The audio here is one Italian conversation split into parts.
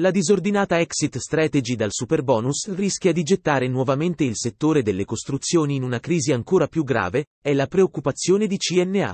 La disordinata exit strategy dal superbonus rischia di gettare nuovamente il settore delle costruzioni in una crisi ancora più grave, è la preoccupazione di CNA.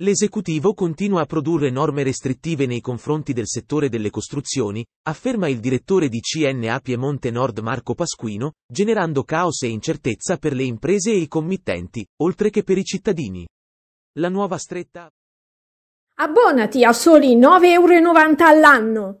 L'esecutivo continua a produrre norme restrittive nei confronti del settore delle costruzioni, afferma il direttore di CNA Piemonte Nord Marco Pasquino, generando caos e incertezza per le imprese e i committenti, oltre che per i cittadini. La nuova stretta. Abbonati a soli 9,90 euro all'anno.